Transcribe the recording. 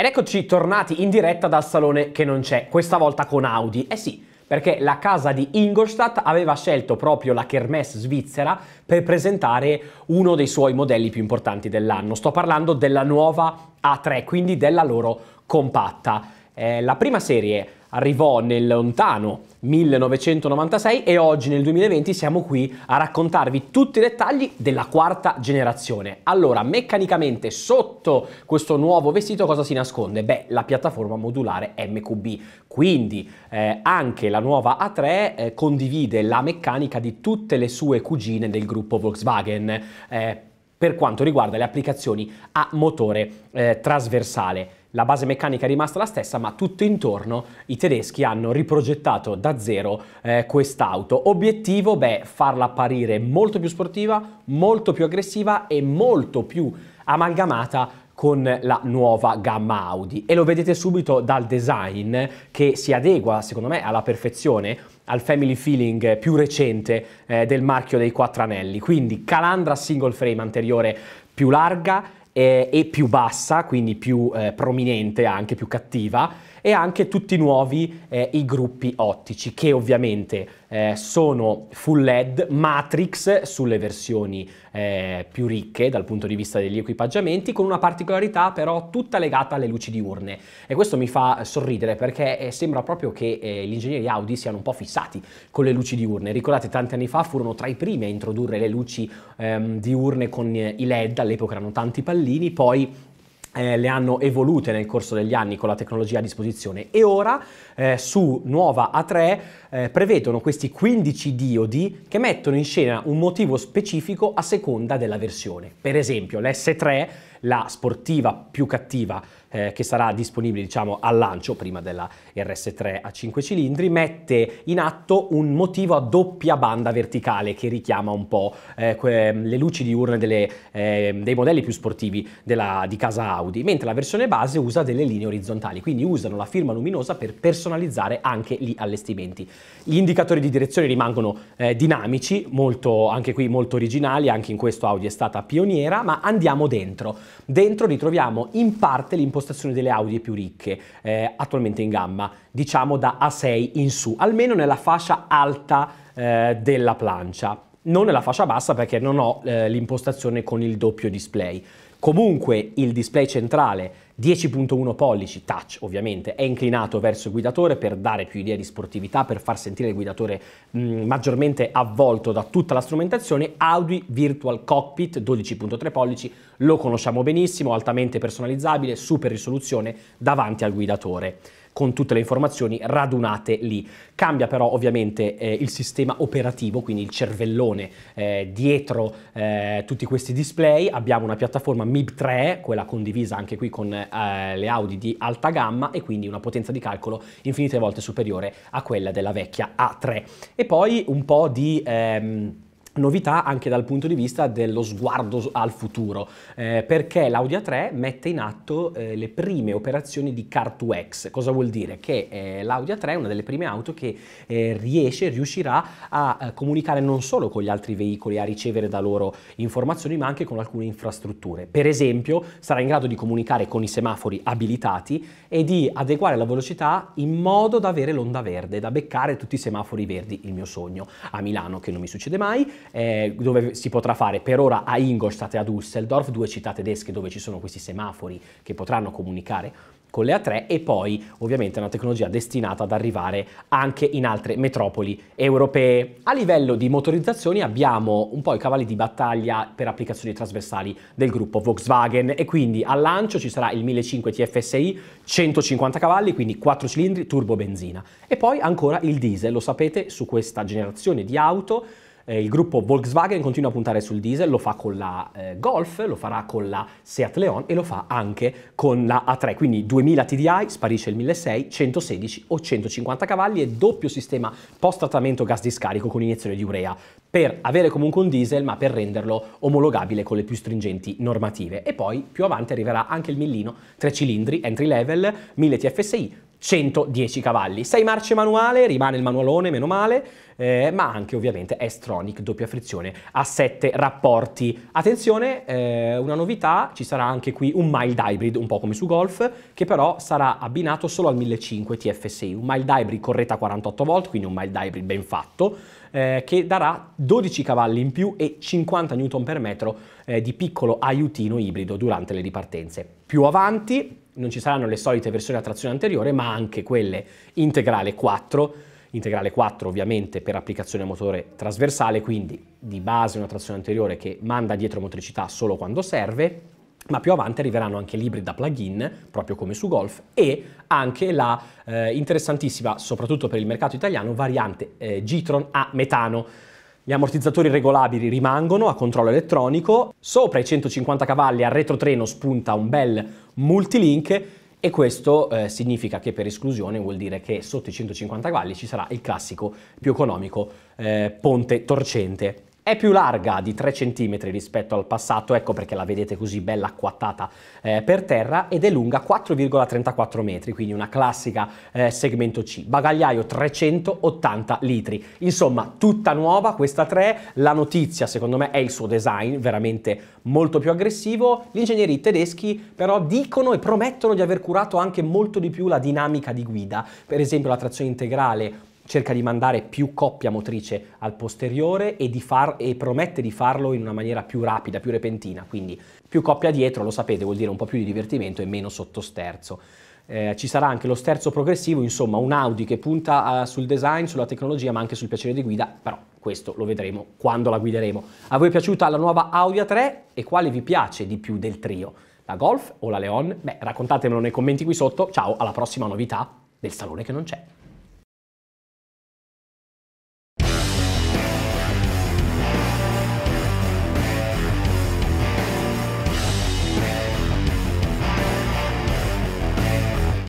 Ed eccoci tornati in diretta dal salone che non c'è, questa volta con Audi. Eh sì, perché la casa di Ingolstadt aveva scelto proprio la Kermesse svizzera per presentare uno dei suoi modelli più importanti dell'anno. Sto parlando della nuova A3, quindi della loro compatta. Eh, la prima serie arrivò nel lontano 1996 e oggi nel 2020 siamo qui a raccontarvi tutti i dettagli della quarta generazione. Allora, meccanicamente sotto questo nuovo vestito cosa si nasconde? Beh, la piattaforma modulare MQB. Quindi eh, anche la nuova A3 eh, condivide la meccanica di tutte le sue cugine del gruppo Volkswagen eh, per quanto riguarda le applicazioni a motore eh, trasversale. La base meccanica è rimasta la stessa, ma tutto intorno i tedeschi hanno riprogettato da zero eh, quest'auto. Obiettivo? Beh, farla apparire molto più sportiva, molto più aggressiva e molto più amalgamata con la nuova gamma Audi e lo vedete subito dal design che si adegua secondo me alla perfezione al family feeling più recente eh, del marchio dei quattro anelli quindi calandra single frame anteriore più larga eh, e più bassa, quindi più eh, prominente, anche più cattiva, e anche tutti nuovi eh, i gruppi ottici che ovviamente eh, sono full LED matrix sulle versioni eh, più ricche dal punto di vista degli equipaggiamenti con una particolarità però tutta legata alle luci diurne e questo mi fa sorridere perché eh, sembra proprio che eh, gli ingegneri Audi siano un po' fissati con le luci diurne ricordate tanti anni fa furono tra i primi a introdurre le luci ehm, diurne con eh, i LED all'epoca erano tanti pallini poi eh, le hanno evolute nel corso degli anni con la tecnologia a disposizione e ora eh, su nuova A3 eh, prevedono questi 15 diodi che mettono in scena un motivo specifico a seconda della versione. Per esempio l'S3 la sportiva più cattiva eh, che sarà disponibile diciamo, al lancio prima della RS3 a 5 cilindri, mette in atto un motivo a doppia banda verticale che richiama un po' eh, le luci diurne delle, eh, dei modelli più sportivi della, di casa Audi, mentre la versione base usa delle linee orizzontali, quindi usano la firma luminosa per personalizzare anche gli allestimenti. Gli indicatori di direzione rimangono eh, dinamici, molto, anche qui molto originali, anche in questo Audi è stata pioniera, ma andiamo dentro. Dentro ritroviamo in parte l'impostazione delle Audi più ricche eh, attualmente in gamma, diciamo da A6 in su, almeno nella fascia alta eh, della plancia non nella fascia bassa perché non ho eh, l'impostazione con il doppio display. Comunque il display centrale 10.1 pollici, touch ovviamente, è inclinato verso il guidatore per dare più idea di sportività, per far sentire il guidatore mh, maggiormente avvolto da tutta la strumentazione. Audi Virtual Cockpit 12.3 pollici, lo conosciamo benissimo, altamente personalizzabile, super risoluzione davanti al guidatore con tutte le informazioni radunate lì. Cambia però ovviamente eh, il sistema operativo, quindi il cervellone eh, dietro eh, tutti questi display. Abbiamo una piattaforma MIB3, quella condivisa anche qui con eh, le Audi di alta gamma e quindi una potenza di calcolo infinite volte superiore a quella della vecchia A3. E poi un po' di... Ehm, Novità anche dal punto di vista dello sguardo al futuro, eh, perché l'Audia 3 mette in atto eh, le prime operazioni di Car2X. Cosa vuol dire? Che eh, l'Audia 3 è una delle prime auto che eh, riesce, riuscirà a, a eh, comunicare non solo con gli altri veicoli, a ricevere da loro informazioni, ma anche con alcune infrastrutture. Per esempio, sarà in grado di comunicare con i semafori abilitati e di adeguare la velocità in modo da avere l'onda verde, da beccare tutti i semafori verdi, il mio sogno a Milano, che non mi succede mai eh, dove si potrà fare per ora a Ingolstadt e a Düsseldorf, due città tedesche dove ci sono questi semafori che potranno comunicare con le A3 e poi ovviamente è una tecnologia destinata ad arrivare anche in altre metropoli europee. A livello di motorizzazioni abbiamo un po' i cavalli di battaglia per applicazioni trasversali del gruppo Volkswagen e quindi al lancio ci sarà il 1500 TFSI 150 cavalli, quindi 4 cilindri turbo benzina e poi ancora il diesel, lo sapete su questa generazione di auto eh, il gruppo Volkswagen continua a puntare sul diesel, lo fa con la eh, Golf, lo farà con la Seat Leon e lo fa anche con la A3, quindi 2000 TDI, sparisce il 1600, 116 o 150 cavalli e doppio sistema post trattamento gas di scarico con iniezione di urea per avere comunque un diesel ma per renderlo omologabile con le più stringenti normative. E poi più avanti arriverà anche il millino, 3 cilindri, entry level, 1000 TFSI, 110 cavalli. 6 marce manuale, rimane il manualone, meno male, eh, ma anche ovviamente S-Tronic doppia frizione a 7 rapporti. Attenzione, eh, una novità, ci sarà anche qui un mild hybrid, un po' come su Golf, che però sarà abbinato solo al 1500 TFSI, un mild hybrid con rete a 48 volt, quindi un mild hybrid ben fatto, eh, che darà 12 cavalli in più e 50 Nm per metro eh, di piccolo aiutino ibrido durante le ripartenze. Più avanti non ci saranno le solite versioni a trazione anteriore, ma anche quelle integrale 4, integrale 4 ovviamente per applicazione a motore trasversale, quindi di base una trazione anteriore che manda dietro motricità solo quando serve, ma più avanti arriveranno anche l'ibrida plug-in, proprio come su Golf, e anche la eh, interessantissima, soprattutto per il mercato italiano, variante eh, G-Tron a metano gli ammortizzatori regolabili rimangono a controllo elettronico, sopra i 150 cavalli al retrotreno spunta un bel multilink e questo eh, significa che per esclusione vuol dire che sotto i 150 cavalli ci sarà il classico più economico eh, ponte torcente. È più larga di 3 cm rispetto al passato, ecco perché la vedete così bella acquattata eh, per terra, ed è lunga 4,34 metri, quindi una classica eh, segmento C. Bagagliaio 380 litri. Insomma, tutta nuova questa 3. La notizia, secondo me, è il suo design, veramente molto più aggressivo. Gli ingegneri tedeschi però dicono e promettono di aver curato anche molto di più la dinamica di guida. Per esempio la trazione integrale cerca di mandare più coppia motrice al posteriore e, far, e, promette di farlo in una maniera più rapida, più repentina, quindi più coppia dietro, lo sapete, vuol dire un po' più di divertimento e meno sottosterzo. Eh, ci sarà anche lo sterzo progressivo, insomma un Audi che punta a, ah, sul design, sulla tecnologia ma anche sul piacere di guida, però questo lo vedremo quando la guideremo. A voi è piaciuta la nuova Audi A3 e quale vi piace di più del trio? La Golf o la Leon? Beh, raccontatemelo nei commenti qui sotto. Ciao, alla prossima novità del salone che non c'è.